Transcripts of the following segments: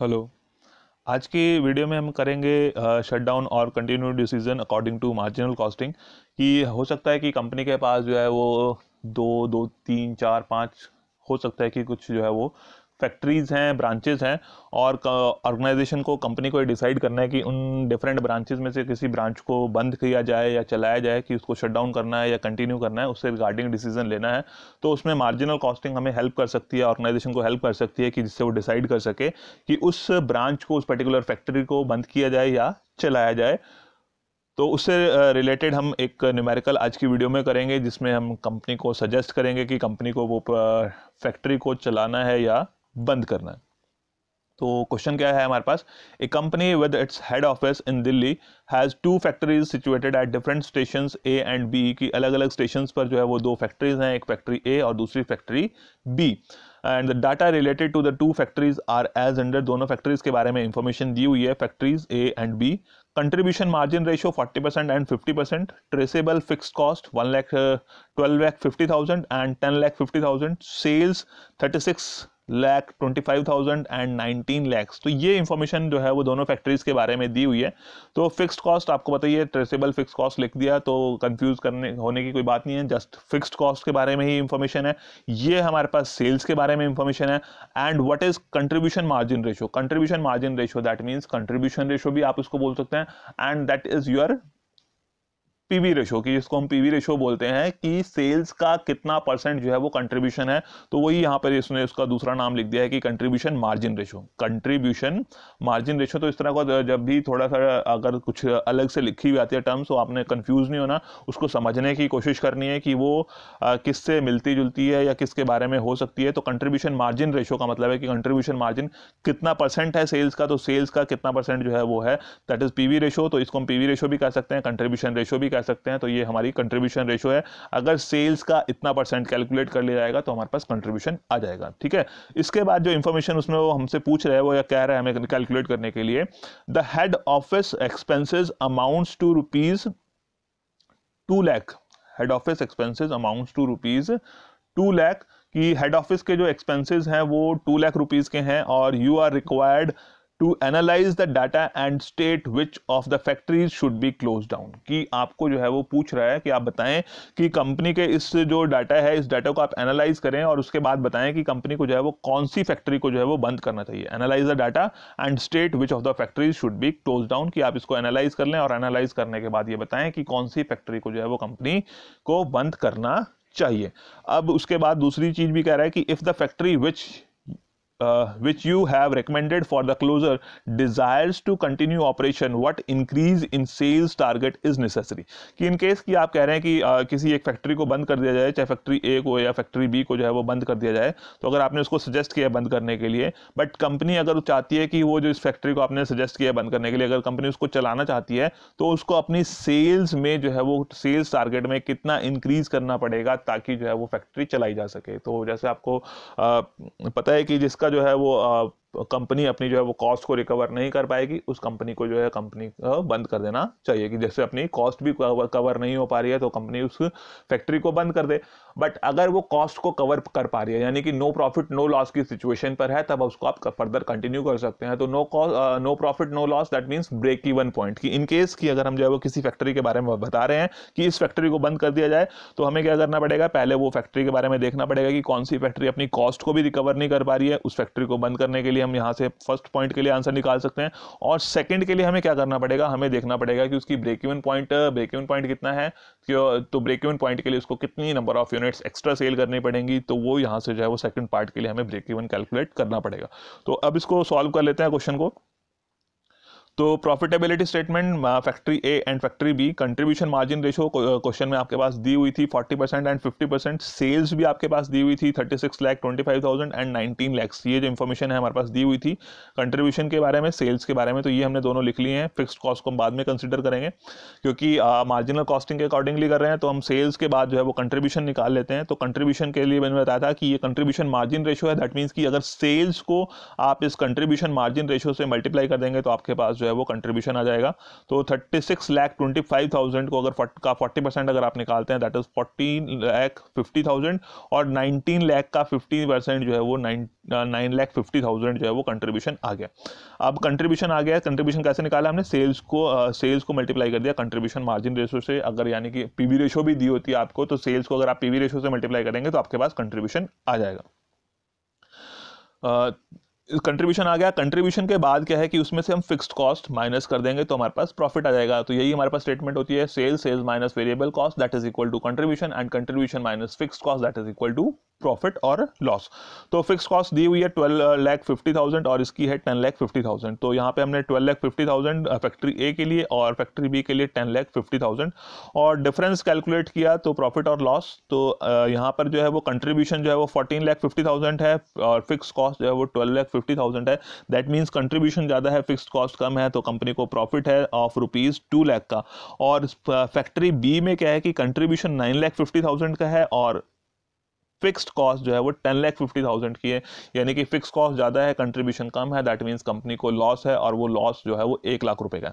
hello आज की video में हम करेंगे शटडाउन और continue decision according to marginal costing कि हो सकता है कि कंपनी के पास जो है वो दो दो तीन चार पाँच हो सकता है कि कुछ जो है वो फैक्ट्रीज़ हैं ब्रांचेज़ हैं और ऑर्गेनाइजेशन को कंपनी को डिसाइड करना है कि उन डिफरेंट ब्रांचेज़ में से किसी ब्रांच को बंद किया जाए या चलाया जाए कि उसको शट डाउन करना है या कंटिन्यू करना है उससे रिगार्डिंग डिसीजन लेना है तो उसमें मार्जिनल कॉस्टिंग हमें हेल्प कर सकती है ऑर्गेनाइजेशन को हेल्प कर सकती है कि जिससे वो डिसाइड कर सके कि उस ब्रांच को उस पर्टिकुलर फैक्ट्री को बंद किया जाए या चलाया जाए तो उससे रिलेटेड हम एक न्यूमेरिकल आज की वीडियो में करेंगे जिसमें हम कंपनी को सजेस्ट करेंगे कि कंपनी को वो फैक्ट्री को चलाना है या बंद करना है तो क्वेश्चन क्या है हमारे पास a company with its head office in Delhi has two factories situated at different station A and B की अलग अलग स्टेशन पर जो है वो दो फैक्ट्रीज हैं एक फैक्ट्री ए और दूसरी factory B and the data related to the two factories are as under दोनों फैक्ट्रीज के बारे में इंफॉर्मेशन दी हुई है factories A and B contribution margin ratio 40 percent and 50 percent traceable fix cost one lakh twelve lakh fifty thousand and ten lakh fifty thousand sales thirty six lakh twenty five thousand and nineteen lakhs तो ये इन्फॉर्मेशन जो है वो दोनों फैक्ट्रीज के बारे में दी हुई है तो फिक्स्ड कॉस्ट आपको बताइए ट्रेसेबल फिक्स कॉस्ट लिख दिया तो कंफ्यूज करने होने की कोई बात नहीं है जस्ट फिक्स्ड कॉस्ट के बारे में ही इन्फॉर्मेशन है ये हमारे पास सेल्स के बारे में इन्फॉर्मेशन है and what is contribution margin ratio contribution margin ratio that means contribution ratio भी आप इसको बोल सकते हैं and that is your PV ratio की जिसको हम पीवी रेशो बोलते हैं कि सेल्स का कितना परसेंट जो है वो कंट्रीब्यूशन है तो वही यहाँ पर इसने उसका दूसरा नाम लिख दिया है कि contribution margin ratio contribution margin ratio तो इस तरह का जब भी थोड़ा सा अगर कुछ अलग से लिखी हुई आती है टर्म्स तो आपने कन्फ्यूज़ नहीं होना उसको समझने की कोशिश करनी है कि वो किससे मिलती जुलती है या किसके बारे में हो सकती है तो कंट्रीब्यूशन मार्जिन रेशो का मतलब है कि कंट्रीब्यूशन मार्जिन कितना परसेंट है सेल्स का तो सेल्स का कितना परसेंट जो है वो है दैट इज़ पी रेशो तो इसको हम पी रेशो भी कह सकते हैं कंट्रीब्यूशन रेशो भी कह सकते हैं तो ये हमारी कंट्रीब्यूशन रेशो है अगर सेल्स का इतना परसेंट कैलकुलेट कर लिया जाएगा तो हमारे पास कंट्रीब्यूशन आ जाएगा ठीक है इसके बाद जो इन्फॉर्मेशन उसमें वो हमसे पूछ रहे हैं वो या कह रहे हैं हमें कैलकुलेट करने के लिए the head office expenses amounts to rupees two lakh head office expenses amounts to rupees two lakh कि हेड ऑफिस के जो एक्सपेंसेस हैं वो टू लाख रुपीस के हैं और you are required to analyse the data and state which of the factories should be close down कि आपको जो है वो पूछ रहा है कि आप बताएं कि कंपनी के इस जो डाटा है इस डाटा को आप एनालाइज करें और उसके बाद बताएं कि कंपनी को जो है वो कौन सी फैक्ट्री को जो है वो बंद करना चाहिए analyse the data and state which of the factories should be close down कि आप इसको एनालाइज कर लें और एनालाइज करने के बाद ये बताएं कि कौन सी फैक्ट्री को जो है वो कंपनी को बंद करना चाहिए अब उसके बाद दूसरी चीज़ भी कह रहा है कि if the factory which uh, which you have recommended for the closer desires to continue operation what increase in sales target is necessary कि इन केस कि आप कह रहे हैं कि आ, uh, किसी एक फैक्ट्री को बंद कर दिया जाए चाहे फैक्ट्री ए को या फैक्ट्री बी को जो है वो बंद कर दिया जाए तो अगर आपने उसको सजेस्ट किया बंद करने के लिए बट कंपनी अगर चाहती है कि वो जो इस फैक्ट्री को आपने सजेस्ट किया बंद करने के लिए अगर कंपनी उसको चलाना चाहती है तो उसको अपनी सेल्स में जो है वो सेल्स टारगेट में कितना इंक्रीज करना पड़ेगा ताकि जो है वो फैक्ट्री चलाई जा सके तो जैसे आपको आ, uh, पता है कि जिसका का जो है वो कंपनी अपनी जो है वो कॉस्ट को रिकवर नहीं कर पाएगी उस कंपनी को जो है कंपनी बंद कर देना चाहिए कि जैसे अपनी कॉस्ट भी कवर नहीं हो पा रही है तो कंपनी उस फैक्ट्री को बंद कर दे बट अगर वो कॉस्ट को कवर कर पा रही है यानी कि नो प्रॉफिट नो लॉस की सिचुएशन पर है तब उसको आप फर्दर कंटिन्यू कर सकते हैं तो no no profit no loss that means break even point कि इनकेस की अगर हम जो है वो किसी फैक्ट्री के बारे में बता रहे हैं कि इस फैक्ट्री को बंद कर दिया जाए तो हमें क्या करना पड़ेगा पहले वो फैक्ट्री के बारे में देखना पड़ेगा कि कौन सी फैक्ट्री अपनी कॉस्ट को भी रिकवर नहीं कर पा रही है उस फैक्ट्री को बंद करने के लिए लिए हम यहाँ से फर्स्ट पॉइंट के लिए आंसर निकाल सकते हैं और सेकंड के लिए हमें क्या करना पड़ेगा हमें देखना पड़ेगा कि उसकी break even point break even point कितना है तो ब्रेक इवन पॉइंट के लिए उसको कितनी number of units extra sale करनी पड़ेंगी तो वो यहाँ से जो है वो सेकंड पार्ट के लिए हमें ब्रेक इवन कैलकुलेट करना पड़ेगा तो अब इसको सॉल्व कर लेते हैं क्वेश्चन को तो profitability statement factory A and factory B contribution margin ratio question में आपके पास दी हुई थी 40 परसेंट एंड 50 परसेंट सेल्स भी आपके पास दी हुई थी 36 लाख 25,000 एंड 19 लाख ये जो इन्फॉर्मेशन है हमारे पास दी हुई थी कंट्रीब्यूशन के बारे में सेल्स के बारे में तो ये हमने दोनों लिख लिए हैं फिक्सड कॉस्ट को हम बाद में कंसिडर करेंगे क्योंकि मार्जिनल uh, कॉस्टिंग के अकॉर्डिंगली कर रहे हैं तो हम सेल्स के बाद जो है वो कंट्रीब्यूशन निकाल लेते हैं तो कंट्रीब्यूशन के लिए मैंने बताया था कि ये कंट्रीब्यूशन मार्जिन रेशो है दैट मीन्स कि अगर सेल्स को आप इस कंट्रीब्यूशन मार्जिन रेशो से मल्टीप्लाई कर देंगे तो आपके पास जो है वो कंट्रीब्यूशन आ जाएगा तो thirty six lakh twenty five thousand को अगर का फोर्टी परसेंट अगर आप निकालते हैं that is fourteen lakh fifty thousand और नाइनटीन लैख का फिफ्टी परसेंट जो है वो nine nine lakh fifty thousand जो है वो कंट्रीब्यूशन आ गया अब कंट्रीब्यूशन आ गया कंट्रीब्यूशन कैसे निकाला हमने सेल्स को सेल्स uh, को मल्टीप्लाई कर दिया कंट्रीब्यूशन मार्जिन रेशो से अगर यानी कि पीवी रेशो भी दी होती है आपको तो सेल्स को अगर आप पीवी रेशो से मल्टीप्लाई करेंगे तो आपके पास कंट्रीब्यूशन आ जाएगा uh, कंट्रीब्यूशन आ गया कंट्रीब्यूशन के बाद क्या है कि उसमें से हम फिक्स्ड कॉस्ट माइनस कर देंगे तो हमारे पास प्रॉफिट आ जाएगा तो यही हमारे पास स्टेटमेंट होती है sale sales minus variable cost that is equal to contribution and contribution minus fixed cost that is equal to profit और लॉस तो फिक्स कॉस्ट दी हुई है ट्वेल्व लैख फिफ्टी थाउजेंड और इसकी है टेन लैख फिफ्टी थाउजेंड तो यहाँ पे हमने twelve lakh fifty thousand factory A के लिए और फैक्ट्री बी के लिए टेन लैख फिफ्टी थाउजेंड और डिफरेंस कैलकुलेट किया तो प्रॉफिट और लॉस तो यहाँ पर जो है वो कंट्रीब्यूशन जो है वो फोर्टीन लैख फिफ्टी थाउजेंड है और फिक्स कॉस्ट जो है वो ट्वेल्व लैख फिफ्टी थाउजेंड है दैट मीन्स कंट्रीब्यूशन ज़्यादा है फिक्स कॉस्ट कम है तो कंपनी को प्रॉफिट है ऑफ रुपीज़ टू लैख का और फैक्ट्री बी में क्या है कि contribution nine lakh fifty thousand का है और फिक्स्ड कॉस्ट जो है वो टेन लैख फिफ्टी थाउजेंड की है यानी कि फिक्स कॉस्ट ज़्यादा है कंट्रीब्यूशन कम है दैट मीन्स कंपनी को लॉस है और वो लॉस जो है वो एक लाख रुपए का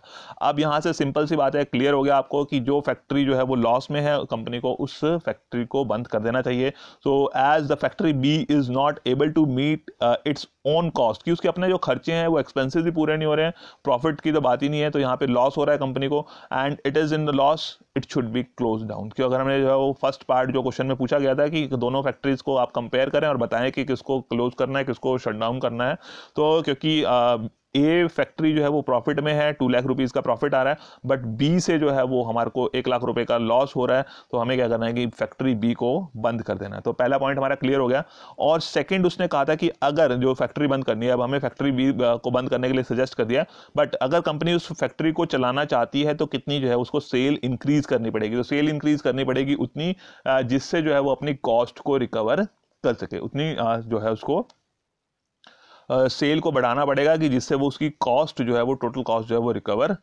अब यहाँ से सिंपल सी बात है क्लियर हो गया आपको कि जो फैक्ट्री जो है वो लॉस में है कंपनी को उस फैक्ट्री को बंद कर देना चाहिए so as the factory B is not able to meet its own cost कि उसके अपने जो खर्चे हैं वो एक्सपेंसिज ही पूरे नहीं हो रहे हैं प्रॉफिट की तो बात ही नहीं है तो यहाँ पे लॉस हो रहा है कंपनी को and it is in the loss it should be close down क्यों अगर हमने जो है वो फर्स्ट पार्ट जो क्वेश्चन में पूछा गया था कि दोनों फैक्ट्रीज़ को आप कंपेयर करें और बताएं कि किसको क्लोज करना है किसको शट डाउन करना है तो क्योंकि ए फैक्ट्री जो है वो प्रॉफिट में है टू लाख रुपीज़ का प्रॉफिट आ रहा है बट बी से जो है वो हमारे को एक लाख रुपए का लॉस हो रहा है तो हमें क्या करना है कि फैक्ट्री बी को बंद कर देना है तो पहला पॉइंट हमारा क्लियर हो गया और सेकेंड उसने कहा था कि अगर जो फैक्ट्री बंद करनी है अब हमें फैक्ट्री बी को बंद करने के लिए सजेस्ट कर दिया बट अगर कंपनी उस फैक्ट्री को चलाना चाहती है तो कितनी जो है उसको सेल इंक्रीज़ करनी पड़ेगी तो सेल इंक्रीज़ करनी पड़ेगी उतनी जिससे जो है वो अपनी कॉस्ट को रिकवर कर सके उतनी जो है उसको सेल को बढ़ाना पड़ेगा कि जिससे वो उसकी कॉस्ट जो है वो टोटल कॉस्ट जो है वो रिकवर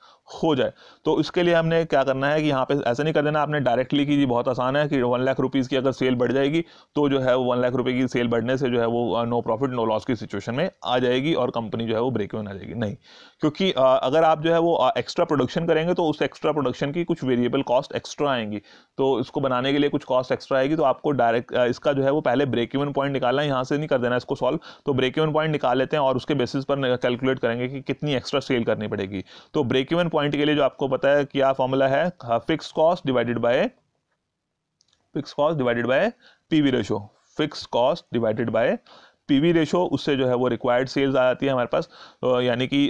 हो जाए तो इसके लिए हमने क्या करना है कि यहाँ पे ऐसा नहीं कर देना आपने डायरेक्टली की जी बहुत आसान है कि वन लाख रुपीज़ की अगर सेल बढ़ जाएगी तो जो है वो वन लाख रुपये की सेल बढ़ने से जो है वो नो प्रॉफिट नो लॉस की सिचुएशन में आ जाएगी और कंपनी जो है वो ब्रेक इवन आ जाएगी नहीं क्योंकि अगर आप जो है वो एक्स्ट्रा प्रोडक्शन करेंगे तो उस एक्स्ट्रा प्रोडक्शन की कुछ वेरिएबल कॉस्ट एक्स्ट्रा आएंगी तो इसको बनाने के लिए कुछ कॉस्ट एक्स्ट्रा आएगी तो आपको डायरेक्ट इसका जो है वो पहले ब्रेक इवन पॉइंट निकालना यहाँ से नहीं कर देना इसको सॉल्व तो ब्रेक इवन पॉइंट निकाल निकाल लेते हैं और उसके बेसिस पर कैलकुलेट करेंगे कि कितनी एक्स्ट्रा सेल करनी पड़ेगी तो ब्रेक इवन पॉइंट के लिए जो आपको पता है क्या फॉर्मूला है fix cost divided by fix cost divided by PV ratio fix cost divided by PV ratio उससे जो है वो रिक्वायर्ड सेल्स आ जाती है हमारे पास तो यानी कि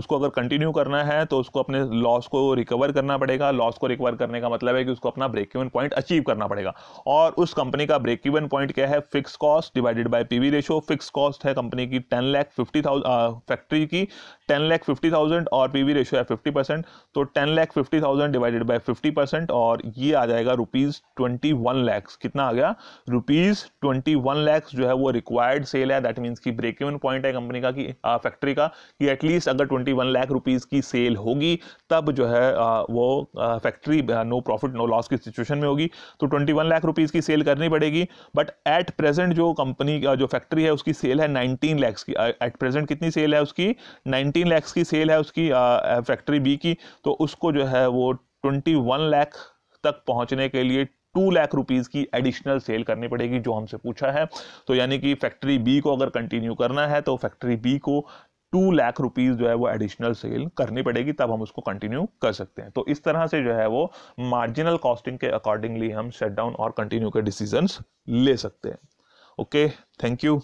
उसको अगर कंटिन्यू करना है तो उसको अपने लॉस को रिकवर करना पड़ेगा लॉस को रिकवर करने का मतलब है कि उसको अपना ब्रेक इवन पॉइंट अचीव करना पड़ेगा और उस कंपनी का ब्रेक इवन पॉइंट क्या है fix cost divided by PV ratio fix cost है कंपनी की ten lakh fifty thousand factory की टेन लैख फिफ्टी थाउजेंड और पीवी रेशो है फिफ्टी परसेंट तो ten lakh fifty thousand divided by fifty percent और ये आ जाएगा रुपीज़ ट्वेंटी वन लैक्स कितना आ गया रुपीज़ ट्वेंटी वन लैक्स जो है वो रिक्वायर रिक्वायर्ड सेल है दैट मीन्स की ब्रेक इवन पॉइंट है कंपनी का कि फैक्ट्री का कि एटलीस्ट अगर ट्वेंटी वन लाख रुपीज़ की सेल होगी तब जो है आ, वो factory no profit no loss की सिचुएशन में होगी तो ट्वेंटी वन लाख रुपीज़ की सेल करनी पड़ेगी बट एट प्रेजेंट जो कंपनी जो फैक्ट्री है उसकी सेल है नाइनटीन लैक्स की एट प्रेजेंट कितनी सेल है उसकी नाइनटीन लैक्स की सेल है उसकी फैक्ट्री बी की तो उसको जो है वो ट्वेंटी वन लाख तक पहुंचने के लिए टू लाख रुपीज़ की एडिशनल सेल करनी पड़ेगी जो हमसे पूछा है तो यानी कि फैक्ट्री बी को अगर कंटिन्यू करना है तो फैक्ट्री बी को टू लाख रुपीज़ जो है वो एडिशनल सेल करनी पड़ेगी तब हम उसको कंटिन्यू कर सकते हैं तो इस तरह से जो है वो मार्जिनल कॉस्टिंग के अकॉर्डिंगली हम शट डाउन और कंटिन्यू के डिसीजन ले सकते हैं ओके थैंक यू